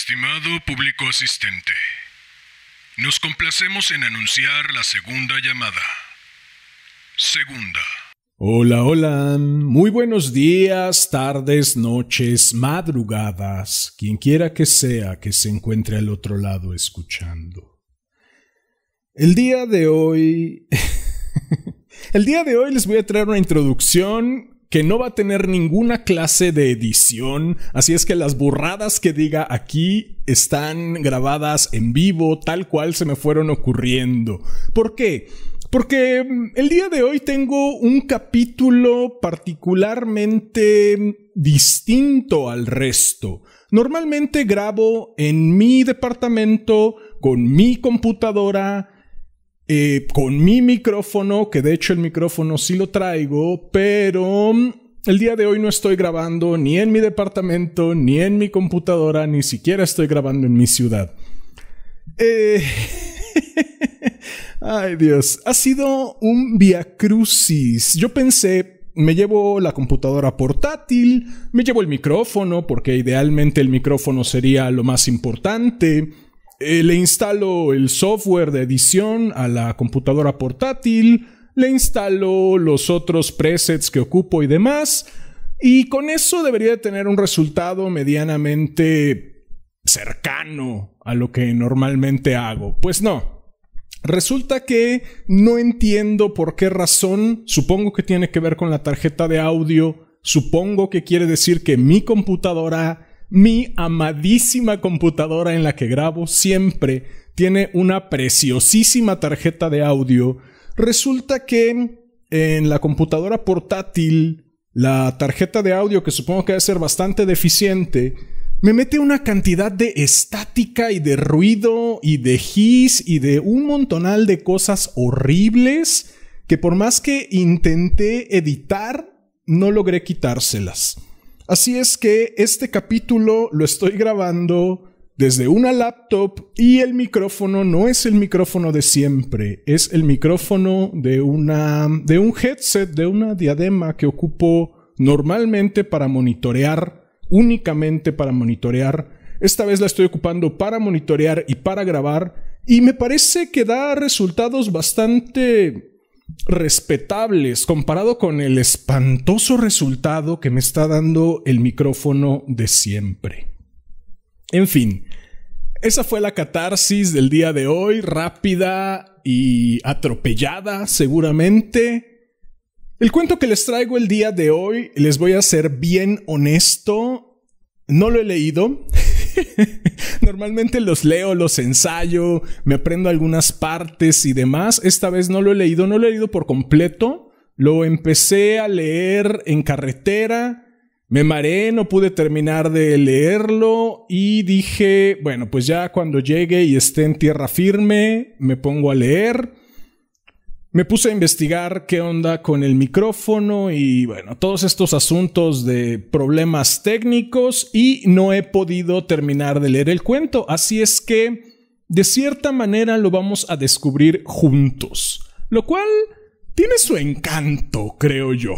Estimado público asistente, nos complacemos en anunciar la segunda llamada. Segunda. Hola, hola. Muy buenos días, tardes, noches, madrugadas, quien quiera que sea que se encuentre al otro lado escuchando. El día de hoy... el día de hoy les voy a traer una introducción que no va a tener ninguna clase de edición, así es que las burradas que diga aquí están grabadas en vivo, tal cual se me fueron ocurriendo. ¿Por qué? Porque mm, el día de hoy tengo un capítulo particularmente distinto al resto. Normalmente grabo en mi departamento, con mi computadora, eh, con mi micrófono, que de hecho el micrófono sí lo traigo, pero mm, el día de hoy no estoy grabando ni en mi departamento, ni en mi computadora, ni siquiera estoy grabando en mi ciudad. Eh, ay Dios, ha sido un via crucis. Yo pensé, me llevo la computadora portátil, me llevo el micrófono, porque idealmente el micrófono sería lo más importante eh, le instalo el software de edición a la computadora portátil, le instalo los otros presets que ocupo y demás, y con eso debería tener un resultado medianamente cercano a lo que normalmente hago. Pues no. Resulta que no entiendo por qué razón, supongo que tiene que ver con la tarjeta de audio, supongo que quiere decir que mi computadora mi amadísima computadora en la que grabo siempre tiene una preciosísima tarjeta de audio. Resulta que en la computadora portátil, la tarjeta de audio, que supongo que debe ser bastante deficiente, me mete una cantidad de estática y de ruido y de hiss y de un montonal de cosas horribles que por más que intenté editar, no logré quitárselas. Así es que este capítulo lo estoy grabando desde una laptop y el micrófono no es el micrófono de siempre, es el micrófono de una de un headset, de una diadema que ocupo normalmente para monitorear, únicamente para monitorear. Esta vez la estoy ocupando para monitorear y para grabar y me parece que da resultados bastante respetables comparado con el espantoso resultado que me está dando el micrófono de siempre. En fin, esa fue la catarsis del día de hoy, rápida y atropellada seguramente. El cuento que les traigo el día de hoy, les voy a ser bien honesto, no lo he leído. Normalmente los leo, los ensayo, me aprendo algunas partes y demás. Esta vez no lo he leído, no lo he leído por completo. Lo empecé a leer en carretera, me mareé, no pude terminar de leerlo y dije, bueno, pues ya cuando llegue y esté en tierra firme, me pongo a leer. Me puse a investigar qué onda con el micrófono y bueno, todos estos asuntos de problemas técnicos y no he podido terminar de leer el cuento, así es que de cierta manera lo vamos a descubrir juntos, lo cual tiene su encanto, creo yo.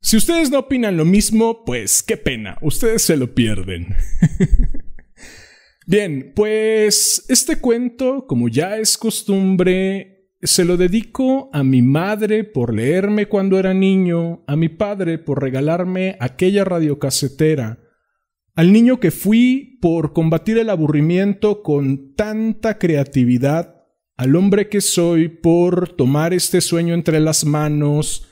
Si ustedes no opinan lo mismo, pues qué pena, ustedes se lo pierden. Bien, pues este cuento, como ya es costumbre, se lo dedico a mi madre por leerme cuando era niño, a mi padre por regalarme aquella radiocasetera, al niño que fui por combatir el aburrimiento con tanta creatividad, al hombre que soy por tomar este sueño entre las manos,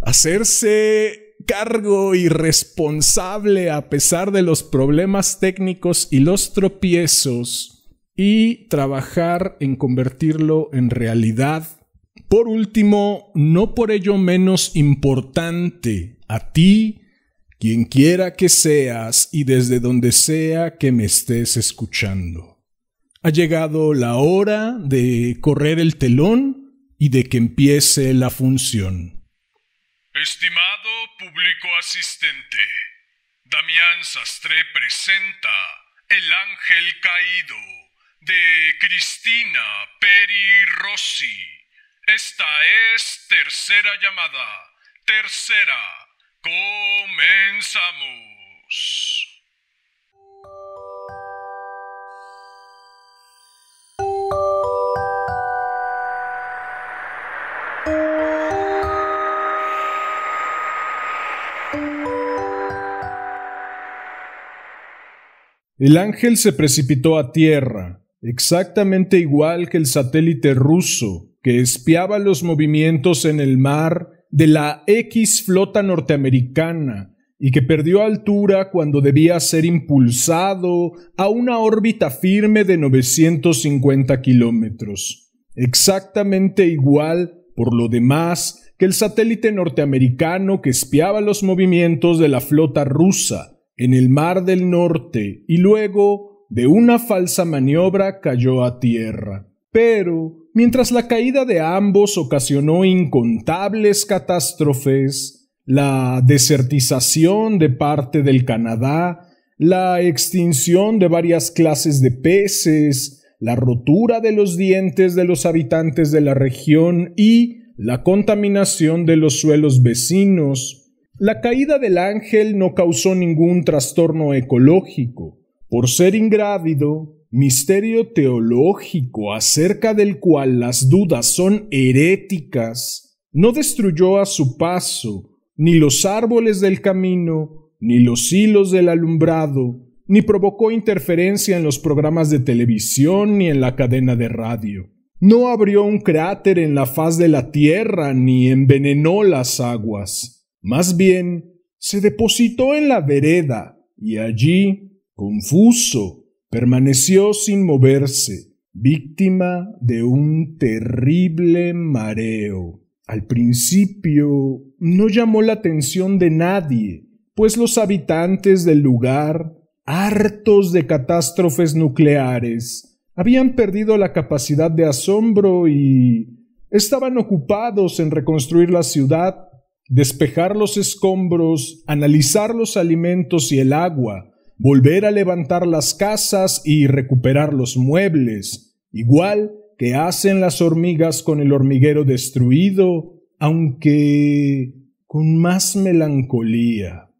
hacerse cargo y responsable a pesar de los problemas técnicos y los tropiezos, y trabajar en convertirlo en realidad. Por último, no por ello menos importante, a ti, quien quiera que seas y desde donde sea que me estés escuchando. Ha llegado la hora de correr el telón y de que empiece la función. Estimado público asistente, Damián Sastre presenta El Ángel Caído de Cristina Peri Rossi. Esta es tercera llamada. Tercera. Comenzamos. El ángel se precipitó a tierra exactamente igual que el satélite ruso que espiaba los movimientos en el mar de la X flota norteamericana y que perdió altura cuando debía ser impulsado a una órbita firme de 950 kilómetros. Exactamente igual, por lo demás, que el satélite norteamericano que espiaba los movimientos de la flota rusa en el Mar del Norte y luego de una falsa maniobra cayó a tierra. Pero, mientras la caída de ambos ocasionó incontables catástrofes, la desertización de parte del Canadá, la extinción de varias clases de peces, la rotura de los dientes de los habitantes de la región y la contaminación de los suelos vecinos. La caída del ángel no causó ningún trastorno ecológico, por ser ingrávido, misterio teológico acerca del cual las dudas son heréticas, no destruyó a su paso ni los árboles del camino, ni los hilos del alumbrado, ni provocó interferencia en los programas de televisión ni en la cadena de radio. No abrió un cráter en la faz de la tierra ni envenenó las aguas. Más bien, se depositó en la vereda y allí Confuso, permaneció sin moverse, víctima de un terrible mareo. Al principio no llamó la atención de nadie, pues los habitantes del lugar, hartos de catástrofes nucleares, habían perdido la capacidad de asombro y estaban ocupados en reconstruir la ciudad, despejar los escombros, analizar los alimentos y el agua, volver a levantar las casas y recuperar los muebles, igual que hacen las hormigas con el hormiguero destruido, aunque con más melancolía.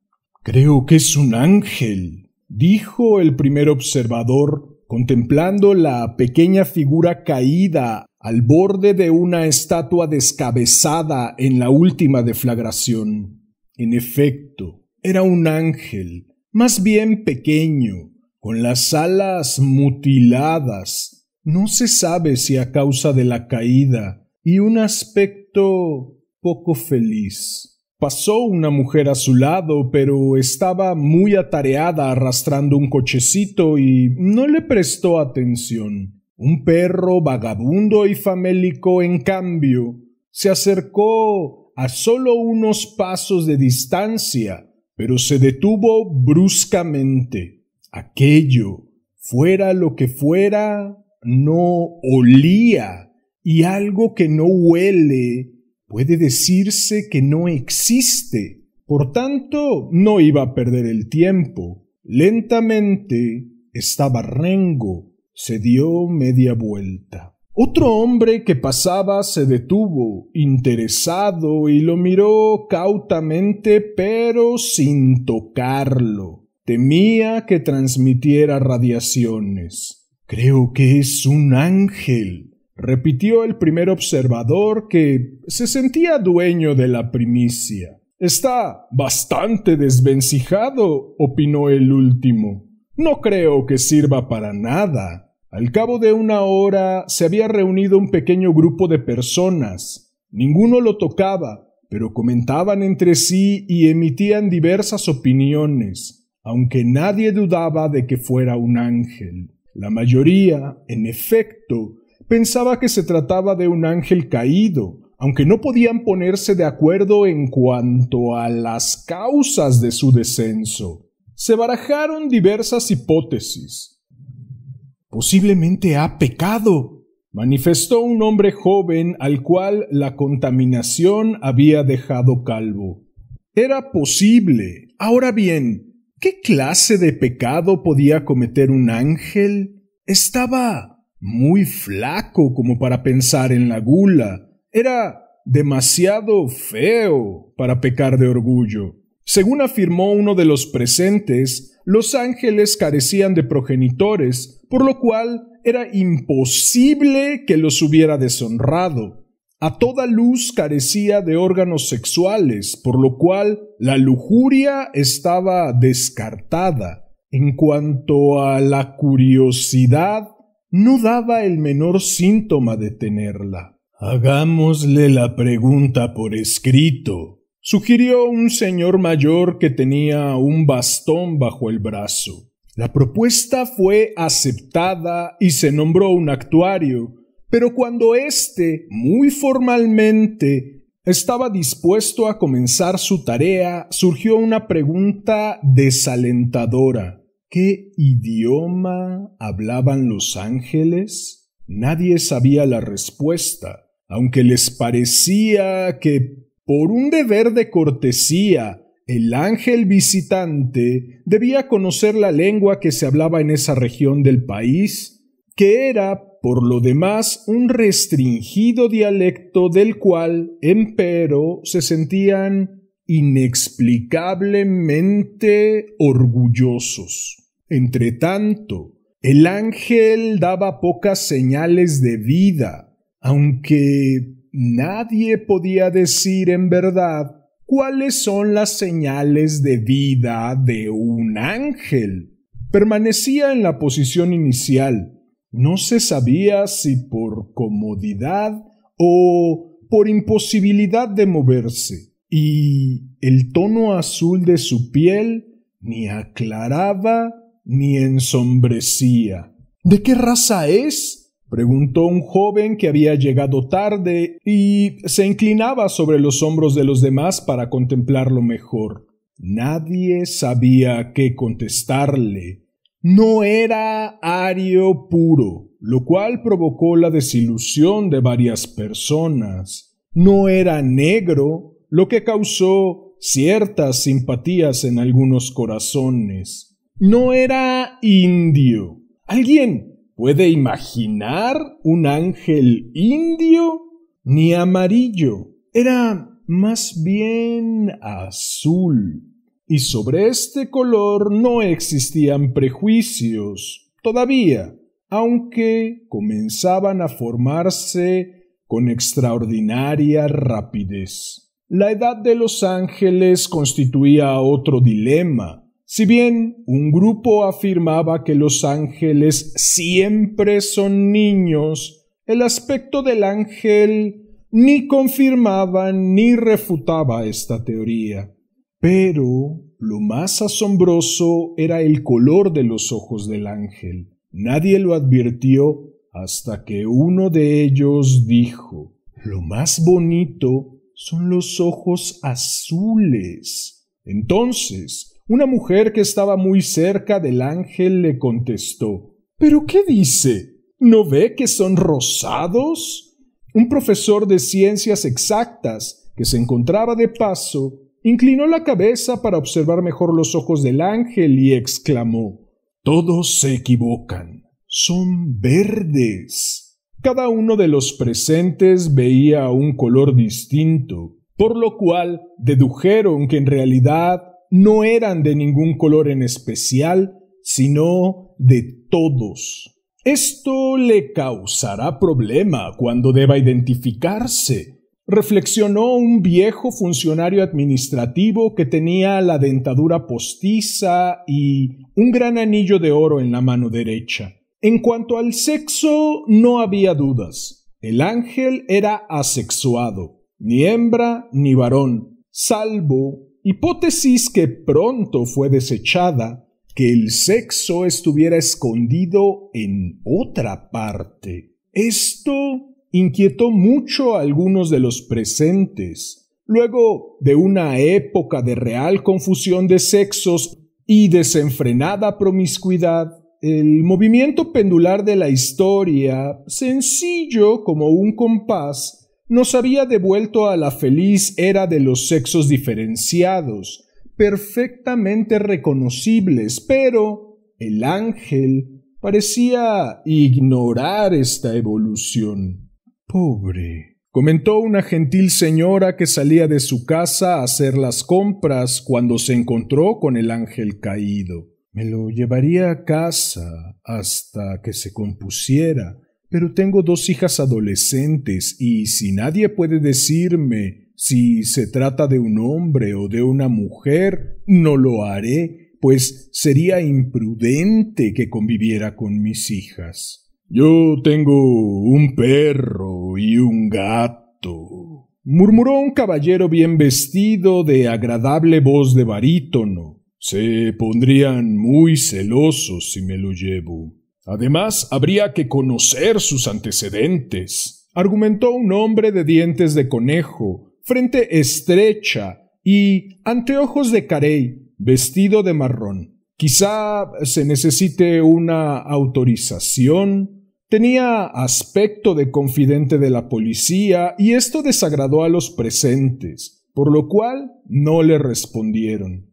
Creo que es un ángel, dijo el primer observador, contemplando la pequeña figura caída al borde de una estatua descabezada en la última deflagración. En efecto, era un ángel, más bien pequeño, con las alas mutiladas, no se sabe si a causa de la caída, y un aspecto poco feliz. Pasó una mujer a su lado, pero estaba muy atareada arrastrando un cochecito y no le prestó atención. Un perro vagabundo y famélico, en cambio, se acercó a solo unos pasos de distancia pero se detuvo bruscamente. Aquello, fuera lo que fuera, no olía, y algo que no huele puede decirse que no existe. Por tanto, no iba a perder el tiempo. Lentamente estaba Rengo, se dio media vuelta. Otro hombre que pasaba se detuvo, interesado, y lo miró cautamente pero sin tocarlo. Temía que transmitiera radiaciones. Creo que es un ángel, repitió el primer observador que se sentía dueño de la primicia. Está bastante desvencijado, opinó el último. No creo que sirva para nada. Al cabo de una hora se había reunido un pequeño grupo de personas. Ninguno lo tocaba, pero comentaban entre sí y emitían diversas opiniones, aunque nadie dudaba de que fuera un ángel. La mayoría, en efecto, pensaba que se trataba de un ángel caído, aunque no podían ponerse de acuerdo en cuanto a las causas de su descenso. Se barajaron diversas hipótesis, Posiblemente ha pecado, manifestó un hombre joven al cual la contaminación había dejado calvo. Era posible. Ahora bien, ¿qué clase de pecado podía cometer un ángel? Estaba muy flaco como para pensar en la gula. Era demasiado feo para pecar de orgullo. Según afirmó uno de los presentes, los ángeles carecían de progenitores, por lo cual era imposible que los hubiera deshonrado. A toda luz carecía de órganos sexuales, por lo cual la lujuria estaba descartada. En cuanto a la curiosidad, no daba el menor síntoma de tenerla. Hagámosle la pregunta por escrito, sugirió un señor mayor que tenía un bastón bajo el brazo. La propuesta fue aceptada y se nombró un actuario, pero cuando éste, muy formalmente, estaba dispuesto a comenzar su tarea, surgió una pregunta desalentadora. ¿Qué idioma hablaban los ángeles? Nadie sabía la respuesta, aunque les parecía que por un deber de cortesía, el ángel visitante debía conocer la lengua que se hablaba en esa región del país, que era, por lo demás, un restringido dialecto del cual, empero, se sentían inexplicablemente orgullosos. Entre tanto, el ángel daba pocas señales de vida, aunque nadie podía decir en verdad cuáles son las señales de vida de un ángel. Permanecía en la posición inicial. No se sabía si por comodidad o por imposibilidad de moverse, y el tono azul de su piel ni aclaraba ni ensombrecía. ¿De qué raza es? preguntó un joven que había llegado tarde y se inclinaba sobre los hombros de los demás para contemplarlo mejor. Nadie sabía qué contestarle. No era ario puro, lo cual provocó la desilusión de varias personas. No era negro, lo que causó ciertas simpatías en algunos corazones. No era indio. Alguien puede imaginar un ángel indio ni amarillo. Era más bien azul. Y sobre este color no existían prejuicios todavía, aunque comenzaban a formarse con extraordinaria rapidez. La edad de los ángeles constituía otro dilema si bien un grupo afirmaba que los ángeles siempre son niños, el aspecto del ángel ni confirmaba ni refutaba esta teoría. Pero lo más asombroso era el color de los ojos del ángel. Nadie lo advirtió hasta que uno de ellos dijo Lo más bonito son los ojos azules. Entonces, una mujer que estaba muy cerca del ángel le contestó ¿Pero qué dice? ¿No ve que son rosados? Un profesor de ciencias exactas, que se encontraba de paso, inclinó la cabeza para observar mejor los ojos del ángel y exclamó Todos se equivocan. Son verdes. Cada uno de los presentes veía un color distinto, por lo cual dedujeron que en realidad no eran de ningún color en especial, sino de todos. Esto le causará problema cuando deba identificarse, reflexionó un viejo funcionario administrativo que tenía la dentadura postiza y un gran anillo de oro en la mano derecha. En cuanto al sexo, no había dudas. El ángel era asexuado, ni hembra ni varón, salvo hipótesis que pronto fue desechada, que el sexo estuviera escondido en otra parte. Esto inquietó mucho a algunos de los presentes. Luego de una época de real confusión de sexos y desenfrenada promiscuidad, el movimiento pendular de la historia, sencillo como un compás, nos había devuelto a la feliz era de los sexos diferenciados, perfectamente reconocibles, pero el ángel parecía ignorar esta evolución. Pobre, comentó una gentil señora que salía de su casa a hacer las compras cuando se encontró con el ángel caído. Me lo llevaría a casa hasta que se compusiera pero tengo dos hijas adolescentes y si nadie puede decirme si se trata de un hombre o de una mujer, no lo haré, pues sería imprudente que conviviera con mis hijas. Yo tengo un perro y un gato. murmuró un caballero bien vestido de agradable voz de barítono. Se pondrían muy celosos si me lo llevo. Además, habría que conocer sus antecedentes, argumentó un hombre de dientes de conejo, frente estrecha y anteojos de carey, vestido de marrón. Quizá se necesite una autorización. Tenía aspecto de confidente de la policía y esto desagradó a los presentes, por lo cual no le respondieron.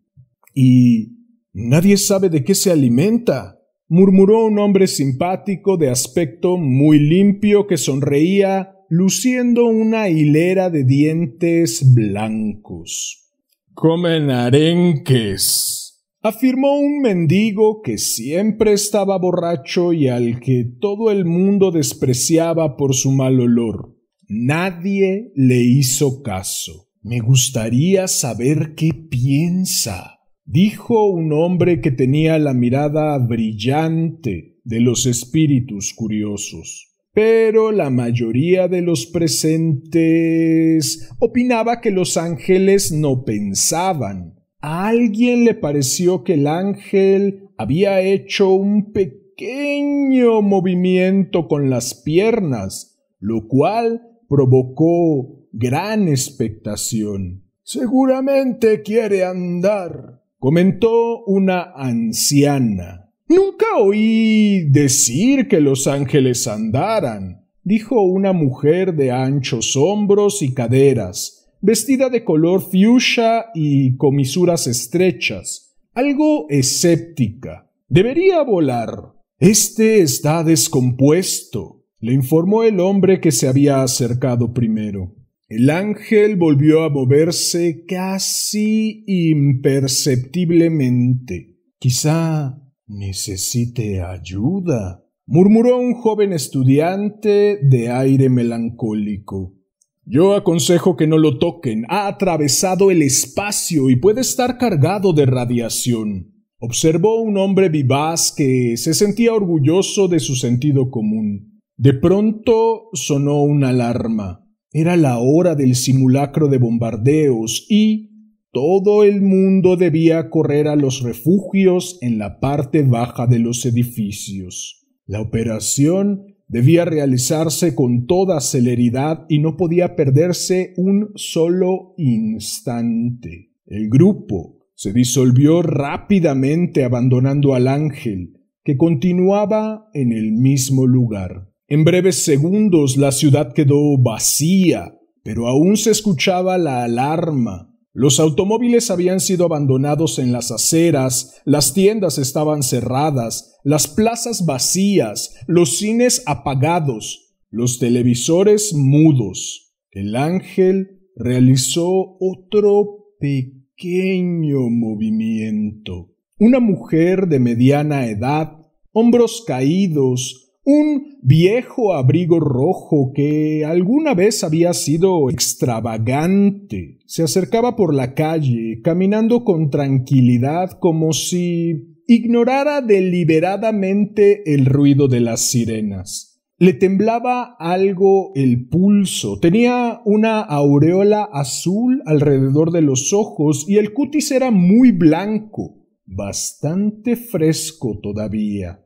¿Y nadie sabe de qué se alimenta? murmuró un hombre simpático de aspecto muy limpio que sonreía luciendo una hilera de dientes blancos. Comen arenques, afirmó un mendigo que siempre estaba borracho y al que todo el mundo despreciaba por su mal olor. Nadie le hizo caso. Me gustaría saber qué piensa Dijo un hombre que tenía la mirada brillante de los espíritus curiosos, pero la mayoría de los presentes opinaba que los ángeles no pensaban. A alguien le pareció que el ángel había hecho un pequeño movimiento con las piernas, lo cual provocó gran expectación. Seguramente quiere andar, comentó una anciana. Nunca oí decir que los ángeles andaran, dijo una mujer de anchos hombros y caderas, vestida de color fuchsia y comisuras estrechas, algo escéptica. Debería volar. Este está descompuesto, le informó el hombre que se había acercado primero. El ángel volvió a moverse casi imperceptiblemente. Quizá necesite ayuda, murmuró un joven estudiante de aire melancólico. Yo aconsejo que no lo toquen. Ha atravesado el espacio y puede estar cargado de radiación. Observó un hombre vivaz que se sentía orgulloso de su sentido común. De pronto sonó una alarma. Era la hora del simulacro de bombardeos y todo el mundo debía correr a los refugios en la parte baja de los edificios. La operación debía realizarse con toda celeridad y no podía perderse un solo instante. El grupo se disolvió rápidamente abandonando al ángel, que continuaba en el mismo lugar. En breves segundos la ciudad quedó vacía, pero aún se escuchaba la alarma. Los automóviles habían sido abandonados en las aceras, las tiendas estaban cerradas, las plazas vacías, los cines apagados, los televisores mudos. El ángel realizó otro pequeño movimiento. Una mujer de mediana edad, hombros caídos, un viejo abrigo rojo que alguna vez había sido extravagante. Se acercaba por la calle, caminando con tranquilidad como si ignorara deliberadamente el ruido de las sirenas. Le temblaba algo el pulso, tenía una aureola azul alrededor de los ojos y el cutis era muy blanco, bastante fresco todavía.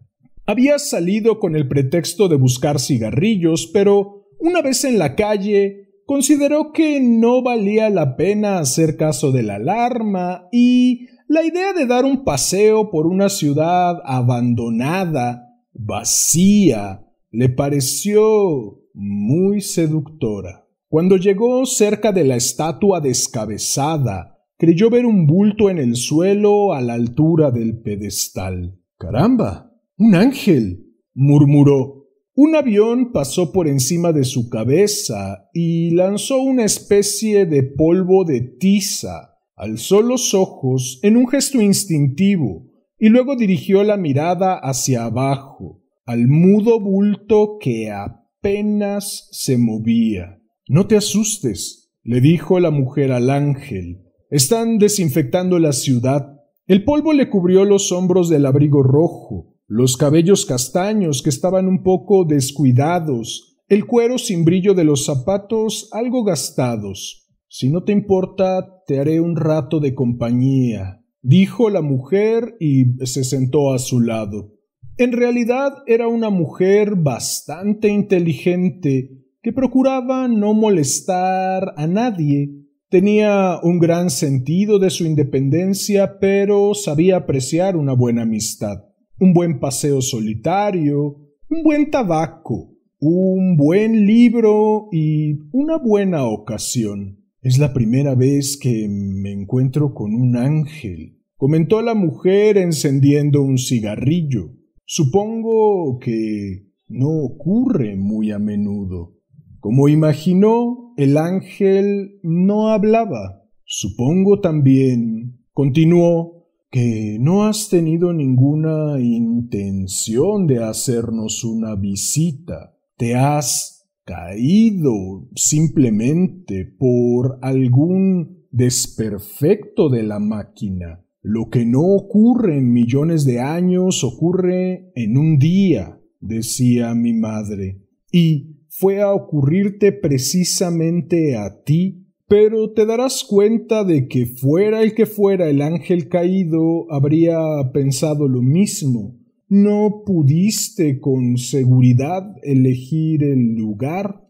Había salido con el pretexto de buscar cigarrillos, pero una vez en la calle, consideró que no valía la pena hacer caso de la alarma y la idea de dar un paseo por una ciudad abandonada, vacía, le pareció muy seductora. Cuando llegó cerca de la estatua descabezada, creyó ver un bulto en el suelo a la altura del pedestal. Caramba, un ángel, murmuró. Un avión pasó por encima de su cabeza y lanzó una especie de polvo de tiza. Alzó los ojos en un gesto instintivo y luego dirigió la mirada hacia abajo, al mudo bulto que apenas se movía. No te asustes, le dijo la mujer al ángel. Están desinfectando la ciudad. El polvo le cubrió los hombros del abrigo rojo los cabellos castaños que estaban un poco descuidados, el cuero sin brillo de los zapatos algo gastados. Si no te importa, te haré un rato de compañía, dijo la mujer y se sentó a su lado. En realidad era una mujer bastante inteligente que procuraba no molestar a nadie. Tenía un gran sentido de su independencia, pero sabía apreciar una buena amistad un buen paseo solitario, un buen tabaco, un buen libro y una buena ocasión. Es la primera vez que me encuentro con un ángel, comentó la mujer encendiendo un cigarrillo. Supongo que no ocurre muy a menudo. Como imaginó, el ángel no hablaba. Supongo también, continuó que no has tenido ninguna intención de hacernos una visita. Te has caído simplemente por algún desperfecto de la máquina. Lo que no ocurre en millones de años ocurre en un día, decía mi madre, y fue a ocurrirte precisamente a ti pero te darás cuenta de que fuera el que fuera el ángel caído habría pensado lo mismo. No pudiste con seguridad elegir el lugar.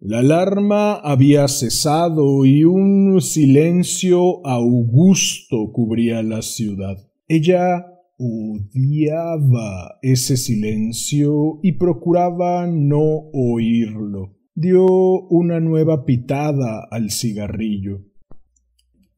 La alarma había cesado y un silencio augusto cubría la ciudad. Ella odiaba ese silencio y procuraba no oírlo dio una nueva pitada al cigarrillo.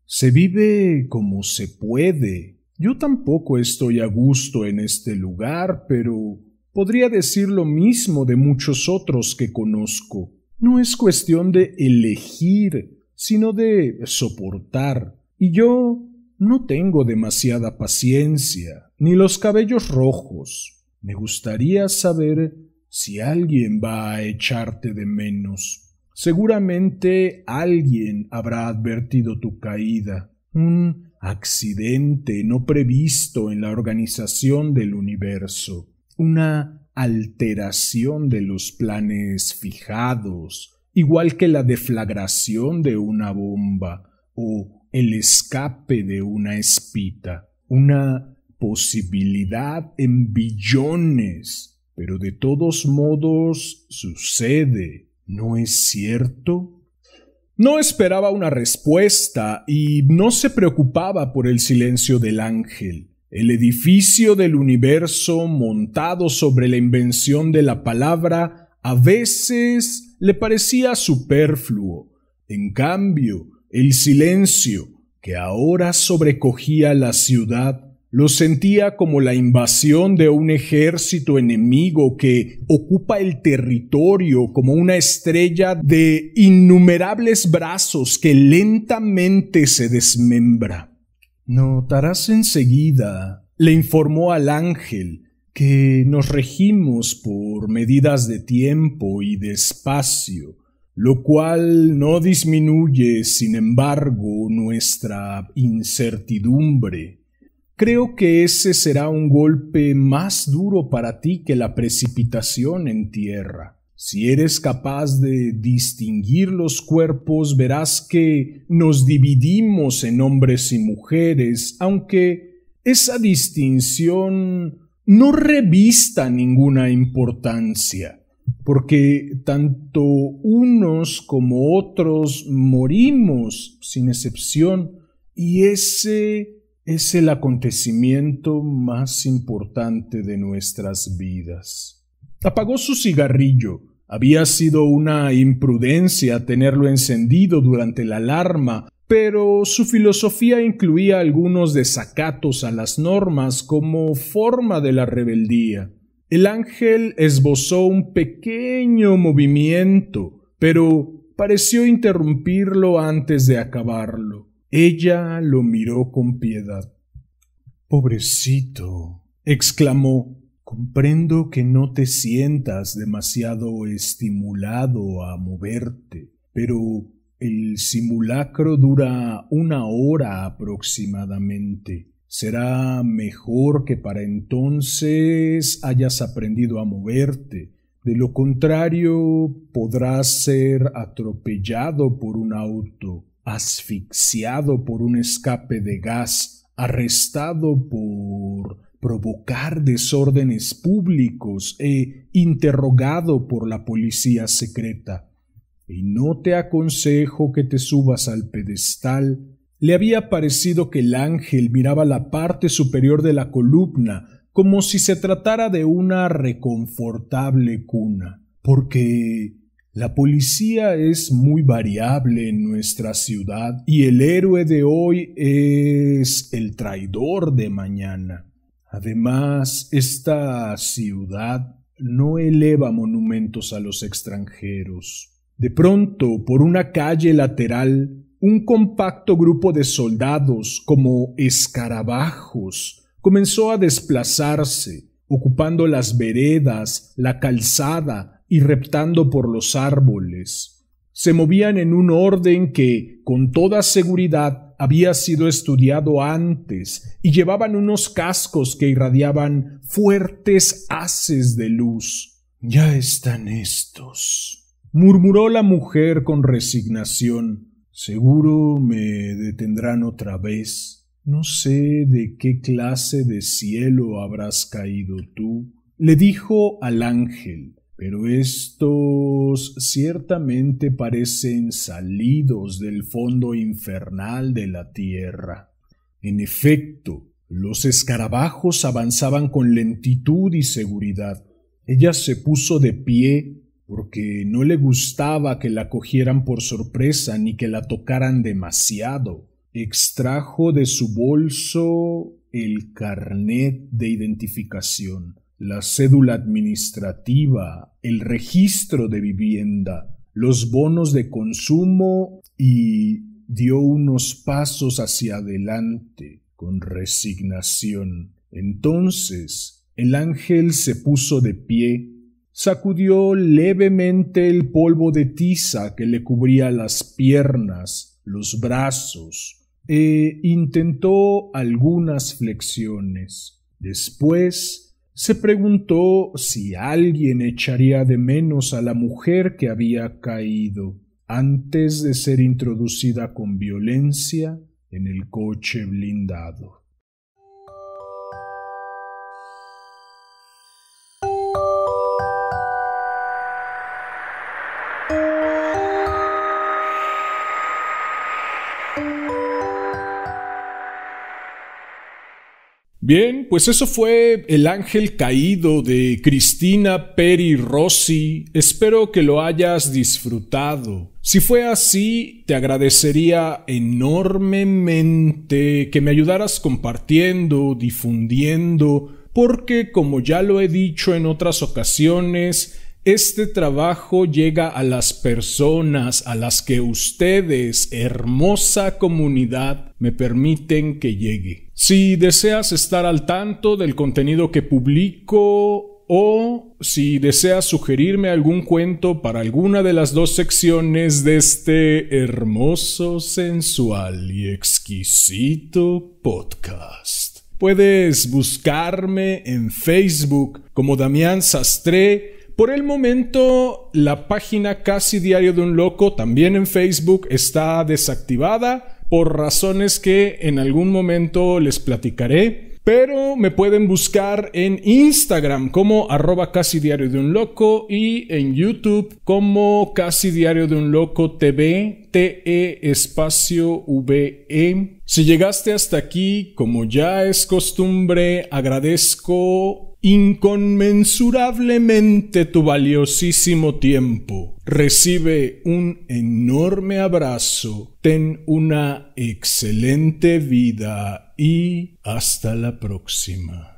Se vive como se puede. Yo tampoco estoy a gusto en este lugar, pero podría decir lo mismo de muchos otros que conozco. No es cuestión de elegir, sino de soportar. Y yo no tengo demasiada paciencia, ni los cabellos rojos. Me gustaría saber si alguien va a echarte de menos, seguramente alguien habrá advertido tu caída, un accidente no previsto en la organización del universo, una alteración de los planes fijados, igual que la deflagración de una bomba o el escape de una espita, una posibilidad en billones pero de todos modos sucede, ¿no es cierto? No esperaba una respuesta y no se preocupaba por el silencio del ángel. El edificio del universo montado sobre la invención de la palabra a veces le parecía superfluo. En cambio, el silencio que ahora sobrecogía la ciudad lo sentía como la invasión de un ejército enemigo que ocupa el territorio como una estrella de innumerables brazos que lentamente se desmembra. Notarás enseguida, le informó al ángel, que nos regimos por medidas de tiempo y de espacio, lo cual no disminuye, sin embargo, nuestra incertidumbre Creo que ese será un golpe más duro para ti que la precipitación en tierra. Si eres capaz de distinguir los cuerpos, verás que nos dividimos en hombres y mujeres, aunque esa distinción no revista ninguna importancia, porque tanto unos como otros morimos, sin excepción, y ese es el acontecimiento más importante de nuestras vidas. Apagó su cigarrillo. Había sido una imprudencia tenerlo encendido durante la alarma, pero su filosofía incluía algunos desacatos a las normas como forma de la rebeldía. El ángel esbozó un pequeño movimiento, pero pareció interrumpirlo antes de acabarlo. Ella lo miró con piedad. Pobrecito, exclamó, comprendo que no te sientas demasiado estimulado a moverte, pero el simulacro dura una hora aproximadamente. Será mejor que para entonces hayas aprendido a moverte. De lo contrario, podrás ser atropellado por un auto asfixiado por un escape de gas, arrestado por provocar desórdenes públicos e interrogado por la policía secreta. Y no te aconsejo que te subas al pedestal. Le había parecido que el ángel miraba la parte superior de la columna como si se tratara de una reconfortable cuna, porque la policía es muy variable en nuestra ciudad y el héroe de hoy es el traidor de mañana. Además, esta ciudad no eleva monumentos a los extranjeros. De pronto, por una calle lateral, un compacto grupo de soldados, como escarabajos, comenzó a desplazarse, ocupando las veredas, la calzada, y reptando por los árboles. Se movían en un orden que, con toda seguridad, había sido estudiado antes, y llevaban unos cascos que irradiaban fuertes haces de luz. Ya están estos, murmuró la mujer con resignación. Seguro me detendrán otra vez. No sé de qué clase de cielo habrás caído tú, le dijo al ángel pero estos ciertamente parecen salidos del fondo infernal de la tierra. En efecto, los escarabajos avanzaban con lentitud y seguridad. Ella se puso de pie porque no le gustaba que la cogieran por sorpresa ni que la tocaran demasiado. Extrajo de su bolso el carnet de identificación la cédula administrativa, el registro de vivienda, los bonos de consumo y dio unos pasos hacia adelante con resignación. Entonces el ángel se puso de pie, sacudió levemente el polvo de tiza que le cubría las piernas, los brazos, e intentó algunas flexiones. Después se preguntó si alguien echaría de menos a la mujer que había caído antes de ser introducida con violencia en el coche blindado. Bien, pues eso fue El Ángel Caído de Cristina Peri Rossi. Espero que lo hayas disfrutado. Si fue así, te agradecería enormemente que me ayudaras compartiendo, difundiendo, porque como ya lo he dicho en otras ocasiones, este trabajo llega a las personas a las que ustedes, hermosa comunidad, me permiten que llegue. Si deseas estar al tanto del contenido que publico o si deseas sugerirme algún cuento para alguna de las dos secciones de este hermoso, sensual y exquisito podcast. Puedes buscarme en Facebook como Damián Sastre por el momento, la página Casi Diario de un Loco, también en Facebook, está desactivada por razones que en algún momento les platicaré. Pero me pueden buscar en Instagram como arroba casi diario de un loco y en YouTube como casi diario de un loco TV, TE espacio VE. Si llegaste hasta aquí, como ya es costumbre, agradezco inconmensurablemente tu valiosísimo tiempo. Recibe un enorme abrazo, ten una excelente vida y hasta la próxima.